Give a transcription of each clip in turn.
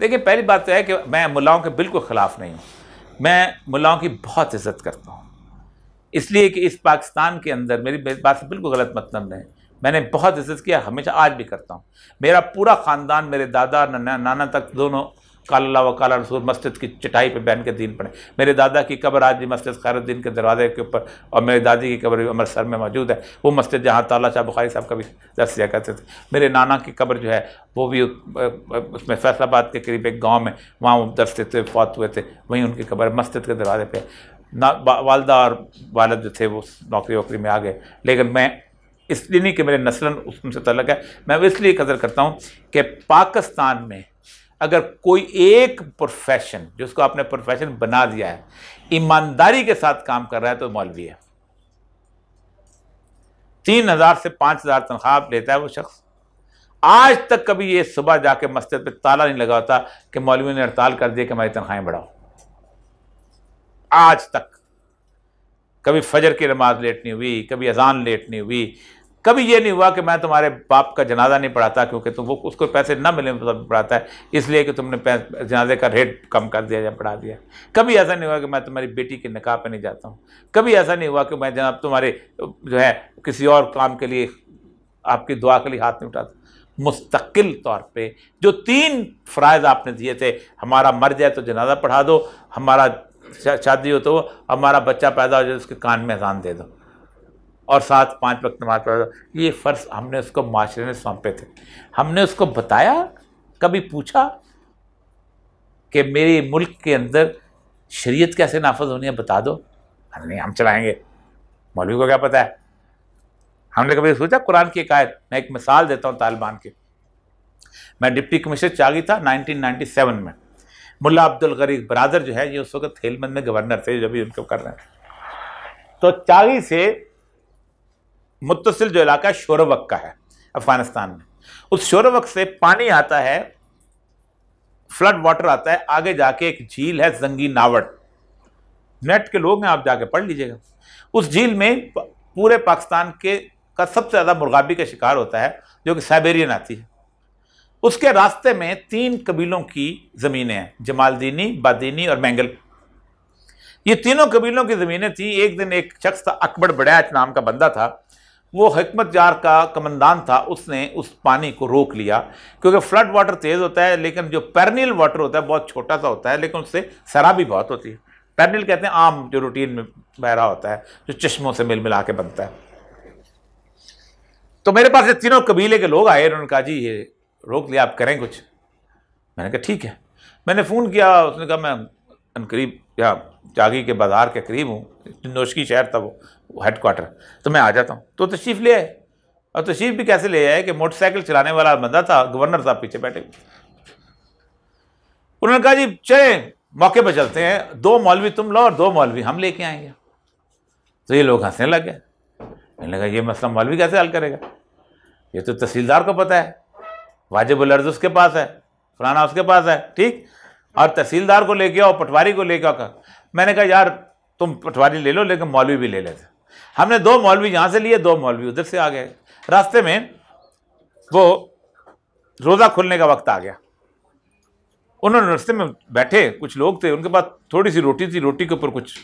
देखिए पहली बात तो है कि मैं मुलाओं के बिल्कुल ख़िलाफ़ नहीं हूँ मैं मुलाओं की बहुत इज्जत करता हूँ इसलिए कि इस पाकिस्तान के अंदर मेरी बात से बिल्कुल गलत मतलब नहीं मैंने बहुत इज्जत किया हमेशा आज भी करता हूँ मेरा पूरा ख़ानदान मेरे दादा नाना तक दोनों काला व काला रसूल मस्जिद की चटाई पर बहन के दीन पड़े मेरे दादा की कब्र आज भी मस्जिद खैरुद्दीन के दरवाजे के ऊपर और मेरी दादी की कब्र अमृतसर में मौजूद है वो मस्जिद जहाँ ताला शाह बुखारी साहब का भी दर्ज दिया करते थे मेरे नाना की कब्र जो है वो भी उसमें फैसलाबाद के करीब एक गाँव में वहाँ वो दर्ज देते फौत हुए थे वहीं उनकी कब्र मस्जिद के दरवाजे पर ना वालदा और वालद जो थे वो नौकरी वोकरी में आ गए लेकिन मैं इसलिए नहीं कि मेरे नस्लन से तलक है मैं इसलिए कदर करता हूँ कि पाकिस्तान में अगर कोई एक प्रोफेशन जिसको आपने प्रोफेशन बना दिया है ईमानदारी के साथ काम कर रहा है तो मौलवी है तीन हजार से पांच हजार तनख्वाह लेता है वो शख्स आज तक कभी ये सुबह जाके मस्जिद पे ताला नहीं लगा होता कि मौलवी ने हड़ताल कर दी कि हमारी तनख्वाहें बढ़ाओ आज तक कभी फजर की नमाज लेट नहीं हुई कभी अजान लेट नहीं हुई कभी ये नहीं हुआ कि मैं तुम्हारे बाप का जनाजा नहीं पढ़ाता क्योंकि तुम वो उसको पैसे ना मिले तो पढ़ाता है इसलिए कि तुमने जनाजे का रेट कम कर दिया या पढ़ा दिया कभी ऐसा नहीं हुआ कि मैं तुम्हारी बेटी के निकाह पर नहीं जाता हूँ कभी ऐसा नहीं हुआ कि मैं जनाब तुम्हारे जो है किसी और काम के लिए आपकी दुआ के लिए हाथ नहीं उठाता मुस्तकिल तौर पे जो तीन फ़राइज आपने दिए थे हमारा मर जाए तो जनाजा पढ़ा दो हमारा शादी हो तो हमारा बच्चा पैदा हो जाए उसके कान में अजान दे दो और साथ पांच वक्त नमाज पढ़ा ये फ़र्ज हमने उसको माशरे ने सौंपे थे हमने उसको बताया कभी पूछा कि मेरे मुल्क के अंदर शरीयत कैसे नाफज होनी है बता दो अरे नहीं हम चलाएंगे मौलवी को क्या पता है हमने कभी सोचा कुरान की एकायत मैं एक मिसाल देता हूँ तालिबान की मैं डिप्टी कमिश्नर चागी था 1997 में मुल्ला अब्दुल गरीब ब्रादर जो है ये उस वक्त हेलमंद में गवर्नर थे जो भी उनको कर रहे हैं तो चागी से मुतसिल जो इलाका है शोरवक का है अफगानिस्तान में उस शोरवक से पानी आता है फ्लड वाटर आता है आगे जाके एक झील है जंगी नावट नेट के लोग हैं आप जाके पढ़ लीजिएगा उस झील में पूरे पाकिस्तान के का सबसे ज़्यादा मुर्गाबी का शिकार होता है जो कि साइबेरियन आती है उसके रास्ते में तीन कबीलों की ज़मीनें हैं जमालदीनी बादीनी और मैंगल ये तीनों कबीलों की ज़मीनें थी एक दिन एक शख्स था अकबर बड़ैच नाम का बंदा था वो हमत जार का कमंदान था उसने उस पानी को रोक लिया क्योंकि फ्लड वाटर तेज़ होता है लेकिन जो पैरनील वाटर होता है बहुत छोटा सा होता है लेकिन उससे शराबी बहुत होती है पैरनील कहते हैं आम जो रूटीन में बह रहा होता है जो चश्मों से मिल मिला के बनता है तो मेरे पास ये तीनों कबीले के लोग आए उन्होंने कहा जी ये रोक लिया आप करें कुछ मैंने कहा ठीक है मैंने फ़ोन किया उसने कहा मैं करीब या जागी के बाज़ार के करीब हूँ नोशकी शहर था वो हेड क्वार्टर तो मैं आ जाता हूँ तो तशरीफ़ ले आए और तशरीफ़ भी कैसे ले आए कि मोटरसाइकिल चलाने वाला बंदा था गवर्नर साहब पीछे बैठे उन्होंने कहा जी चले मौके पर चलते हैं दो मौलवी तुम लो और दो मौलवी हम लेके आएंगे तो ये लोग हंसने लग गए मैंने कहा ये मसला मौलवी कैसे हल करेगा ये तो तहसीलदार को पता है वाजिब लर्ज उसके पास है फलाना उसके पास है ठीक और तहसीलदार को लेके आओ पटवारी को लेके आओ मैंने कहा यार तुम पटवारी ले लो लेकिन मौलवी भी ले लेते हमने दो मौलवी यहाँ से लिए दो मौलवी उधर से आ गए रास्ते में वो रोज़ा खुलने का वक्त आ गया उन्होंने रास्ते में बैठे कुछ लोग थे उनके पास थोड़ी सी रोटी थी रोटी के ऊपर कुछ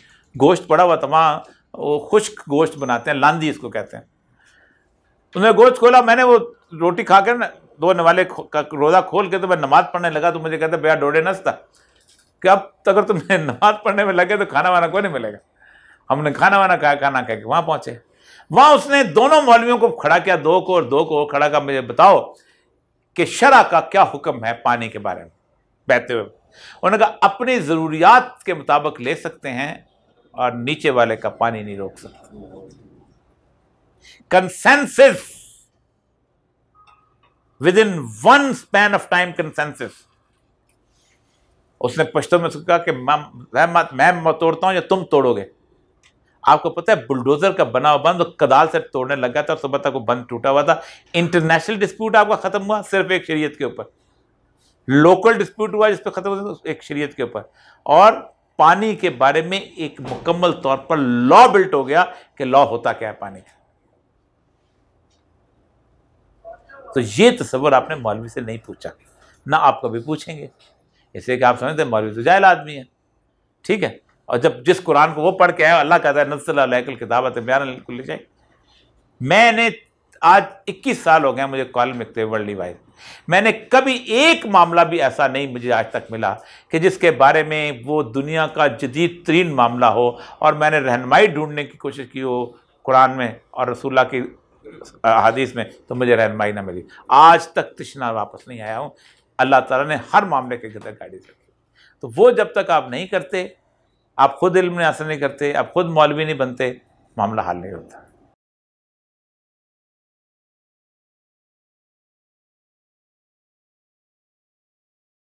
गोश्त पड़ा हुआ था वहाँ वो खुश्क गोश्त बनाते हैं लांदी इसको कहते हैं उन्होंने गोश्त खोला मैंने वो रोटी खा कर ना दो नवाले का रोज़ा खोल के तो मैं नमाज़ पढ़ने लगा तो मुझे कहते भैया डोडे नस्ता कि अब तो अगर तुम्हें नमाज पढ़ने में लगे तो खाना वाना कोई नहीं मिलेगा हमने खाना वाना खाया खाना खा के वहाँ पहुँचे वहाँ उसने दोनों मौलवियों को खड़ा किया दो को और दो को खड़ा कर मुझे बताओ कि शरा का क्या हुक्म है पानी के बारे में बहते हुए उन्होंने कहा अपनी ज़रूरियात के मुताबिक ले सकते हैं और नीचे वाले का पानी नहीं रोक सकते consensus within one span of time consensus उसने पश्तो में उसको कहा कि मैं मैं तोड़ता हूँ या तुम तोड़ोगे आपको पता है बुलडोजर का बना हुआ बंद तो कदाल से तोड़ने लगा था सुबह तक वो बंद टूटा हुआ था इंटरनेशनल डिस्प्यूट आपका ख़त्म हुआ सिर्फ एक शरीयत के ऊपर लोकल डिस्प्यूट हुआ जिस पर ख़त्म हुआ एक शरीयत के ऊपर और पानी के बारे में एक मुकम्मल तौर पर लॉ बिल्ट हो गया कि लॉ होता क्या है पानी का तो ये तस्वर आपने मौलवी से नहीं पूछा ना आप कभी पूछेंगे इसलिए कि आप समझते हैं मौलवी तो जायल आदमी है ठीक है और जब जिस कुरान को वो पढ़ के आए अल्लाह कहता है नसल किताबत बयान मैंने आज 21 साल हो गए मुझे कॉलम लिखते हुए वर्ल्ड वाइज मैंने कभी एक मामला भी ऐसा नहीं मुझे आज तक मिला कि जिसके बारे में वो दुनिया का जदीद तरीन मामला हो और मैंने रहनमाई ढूंढने की कोशिश की हो कुरान में और रसूल्ला की हदीस में तो मुझे रहनमाई ना मिली आज तक तश्ना वापस नहीं आया हूँ अल्लाह ताला ने हर मामले के अंदर गाइडेंस रखी तो वो जब तक आप नहीं करते आप खुद इल्म हासिल नहीं करते आप खुद मौलवी नहीं बनते मामला हल नहीं होता